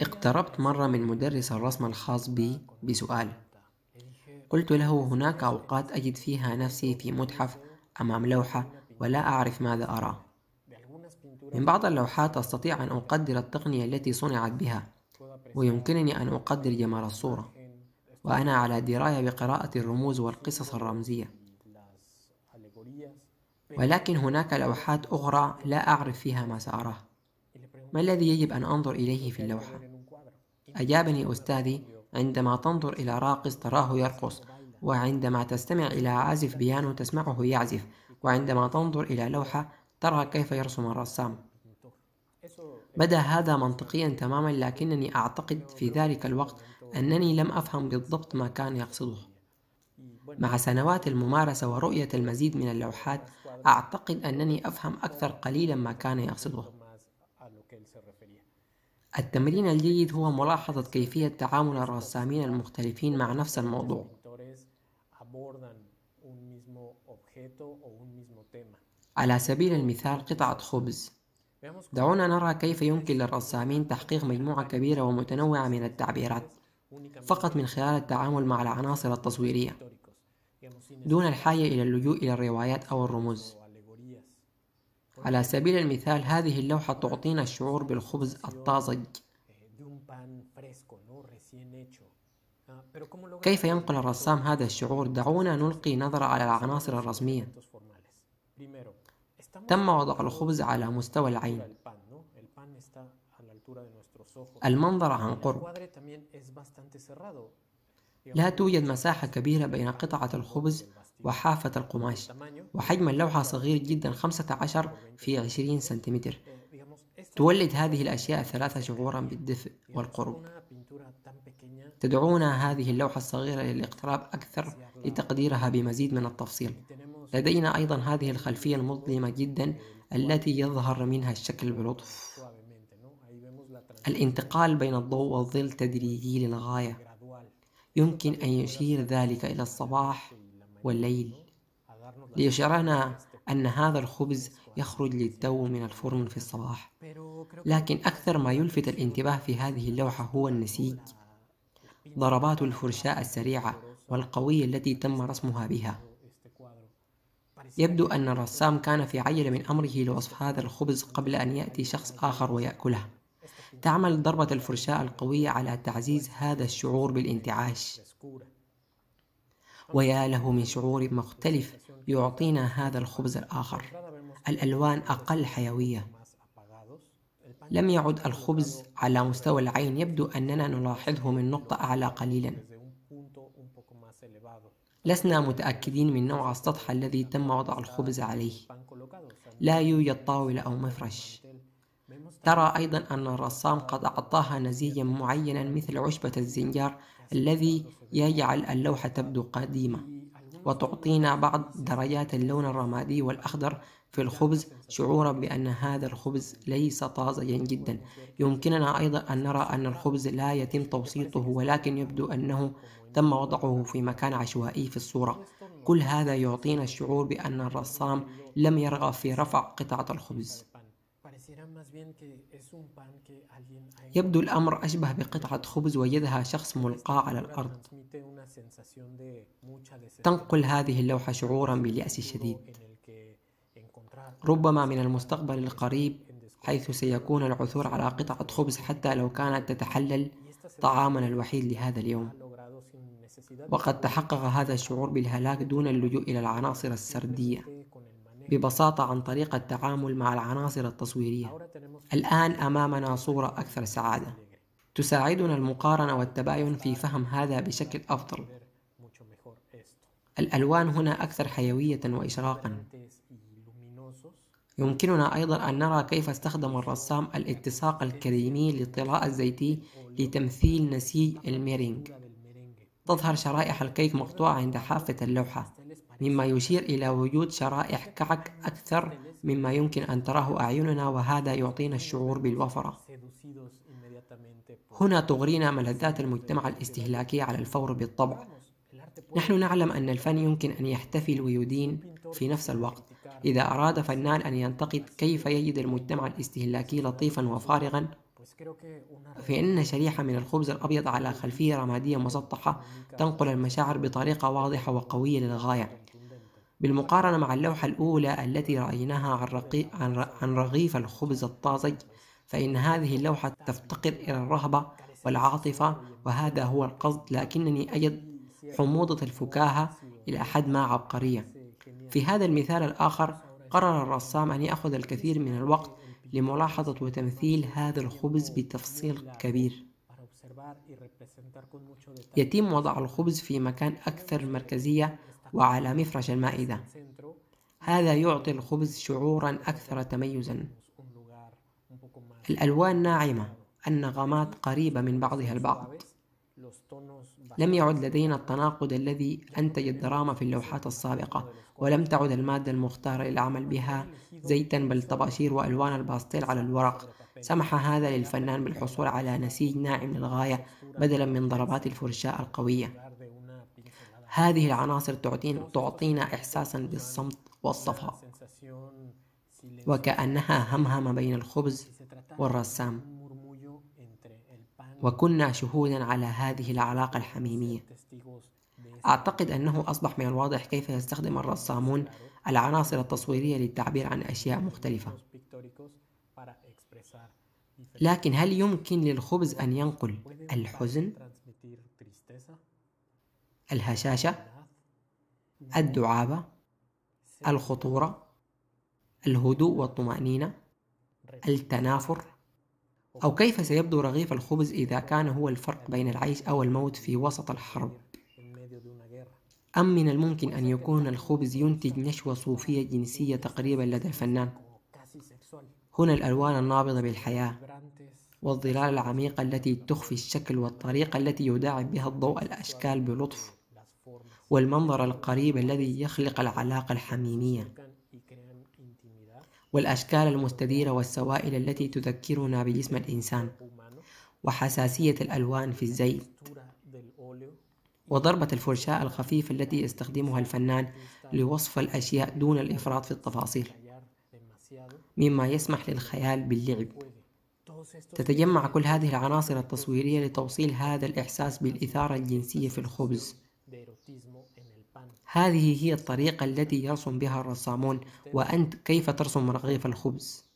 اقتربت مرة من مدرس الرسم الخاص بي بسؤال قلت له هناك أوقات أجد فيها نفسي في متحف أمام لوحة ولا أعرف ماذا أرى من بعض اللوحات أستطيع أن أقدر التقنية التي صنعت بها ويمكنني أن أقدر جمال الصورة وأنا على دراية بقراءة الرموز والقصص الرمزية ولكن هناك لوحات أخرى لا أعرف فيها ما سأراه ما الذي يجب أن أنظر إليه في اللوحة؟ أجابني أستاذي عندما تنظر إلى راقص تراه يرقص وعندما تستمع إلى عازف بيانو تسمعه يعزف وعندما تنظر إلى لوحة ترى كيف يرسم الرسام بدا هذا منطقيا تماما لكنني أعتقد في ذلك الوقت أنني لم أفهم بالضبط ما كان يقصده مع سنوات الممارسة ورؤية المزيد من اللوحات أعتقد أنني أفهم أكثر قليلا ما كان يقصده التمرين الجيد هو ملاحظة كيفية تعامل الرسامين المختلفين مع نفس الموضوع على سبيل المثال قطعة خبز دعونا نرى كيف يمكن للرسامين تحقيق مجموعة كبيرة ومتنوعة من التعبيرات فقط من خلال التعامل مع العناصر التصويرية دون الحاجة إلى اللجوء إلى الروايات أو الرموز على سبيل المثال هذه اللوحة تعطينا الشعور بالخبز الطازج كيف ينقل الرسام هذا الشعور؟ دعونا نلقي نظرة على العناصر الرسمية تم وضع الخبز على مستوى العين المنظر عن قرب لا توجد مساحة كبيرة بين قطعة الخبز وحافة القماش وحجم اللوحة صغير جدا 15 في 20 سنتيمتر تولد هذه الأشياء الثلاثة شعورا بالدفء والقرب تدعونا هذه اللوحة الصغيرة للاقتراب أكثر لتقديرها بمزيد من التفصيل لدينا أيضا هذه الخلفية المظلمة جدا التي يظهر منها الشكل بلطف الانتقال بين الضوء والظل تدريجي للغاية يمكن أن يشير ذلك إلى الصباح والليل ليشعرنا أن هذا الخبز يخرج للتو من الفرن في الصباح لكن أكثر ما يلفت الانتباه في هذه اللوحة هو النسيج ضربات الفرشاة السريعة والقوية التي تم رسمها بها يبدو أن الرسام كان في عجلة من أمره لوصف هذا الخبز قبل أن يأتي شخص آخر ويأكله تعمل ضربة الفرشاة القوية على تعزيز هذا الشعور بالانتعاش ويا له من شعور مختلف يعطينا هذا الخبز الآخر الألوان أقل حيوية لم يعد الخبز على مستوى العين يبدو أننا نلاحظه من نقطة أعلى قليلا لسنا متأكدين من نوع السطح الذي تم وضع الخبز عليه لا يوجد طاولة أو مفرش ترى أيضا أن الرسام قد أعطاها نزيجا معينا مثل عشبة الزنجار الذي يجعل اللوحة تبدو قديمة وتعطينا بعض درجات اللون الرمادي والأخضر في الخبز شعورا بأن هذا الخبز ليس طازجا جدا يمكننا أيضا أن نرى أن الخبز لا يتم توسيطه ولكن يبدو أنه تم وضعه في مكان عشوائي في الصورة كل هذا يعطينا الشعور بأن الرسام لم يرغب في رفع قطعة الخبز يبدو الأمر أشبه بقطعة خبز وجدها شخص ملقاة على الأرض تنقل هذه اللوحة شعورا باليأس الشديد ربما من المستقبل القريب حيث سيكون العثور على قطعة خبز حتى لو كانت تتحلل طعامنا الوحيد لهذا اليوم وقد تحقق هذا الشعور بالهلاك دون اللجوء إلى العناصر السردية ببساطة عن طريقة التعامل مع العناصر التصويرية الآن أمامنا صورة أكثر سعادة تساعدنا المقارنة والتباين في فهم هذا بشكل أفضل الألوان هنا أكثر حيوية وإشراقا يمكننا أيضا أن نرى كيف استخدم الرسام الاتساق الكريمي للطلاء الزيتي لتمثيل نسيج الميرينج تظهر شرائح الكيك مقطوعة عند حافة اللوحة مما يشير إلى وجود شرائح كعك أكثر مما يمكن أن تراه أعيننا وهذا يعطينا الشعور بالوفرة هنا تغرينا ملذات المجتمع الاستهلاكي على الفور بالطبع نحن نعلم أن الفن يمكن أن يحتفل ويدين في نفس الوقت إذا أراد فنان أن ينتقد كيف يجد المجتمع الاستهلاكي لطيفا وفارغا فإن شريحة من الخبز الأبيض على خلفية رمادية مسطحة تنقل المشاعر بطريقة واضحة وقوية للغاية بالمقارنة مع اللوحة الأولى التي رأيناها عن, رقي... عن رغيف الخبز الطازج فإن هذه اللوحة تفتقر إلى الرهبة والعاطفة وهذا هو القصد لكنني أجد حموضة الفكاهة إلى حد ما عبقرية في هذا المثال الآخر قرر الرسام أن يأخذ الكثير من الوقت لملاحظة وتمثيل هذا الخبز بتفصيل كبير يتم وضع الخبز في مكان أكثر مركزية وعلى مفرش المائدة هذا يعطي الخبز شعورا أكثر تميزا الألوان ناعمة النغمات قريبة من بعضها البعض لم يعد لدينا التناقض الذي أنتج الدراما في اللوحات السابقة ولم تعد المادة المختارة للعمل بها زيتا بل طباشير وألوان الباستيل على الورق سمح هذا للفنان بالحصول على نسيج ناعم للغاية بدلا من ضربات الفرشاة القوية هذه العناصر تعطينا إحساسا بالصمت والصفاء وكأنها همهمة بين الخبز والرسام وكنا شهودا على هذه العلاقة الحميمية أعتقد أنه أصبح من الواضح كيف يستخدم الرسامون العناصر التصويرية للتعبير عن أشياء مختلفة لكن هل يمكن للخبز أن ينقل الحزن الهشاشة الدعابة الخطورة الهدوء والطمأنينة التنافر أو كيف سيبدو رغيف الخبز إذا كان هو الفرق بين العيش أو الموت في وسط الحرب أم من الممكن أن يكون الخبز ينتج نشوة صوفية جنسية تقريبا لدى الفنان هنا الألوان النابضة بالحياة والظلال العميقة التي تخفي الشكل والطريقة التي يداعب بها الضوء الأشكال بلطف والمنظر القريب الذي يخلق العلاقة الحميمية والأشكال المستديرة والسوائل التي تذكرنا بجسم الإنسان وحساسية الألوان في الزيت وضربة الفرشاة الخفيفة التي يستخدمها الفنان لوصف الأشياء دون الإفراط في التفاصيل مما يسمح للخيال باللعب تتجمع كل هذه العناصر التصويرية لتوصيل هذا الإحساس بالإثارة الجنسية في الخبز هذه هي الطريقة التي يرسم بها الرسامون وأنت كيف ترسم رغيف الخبز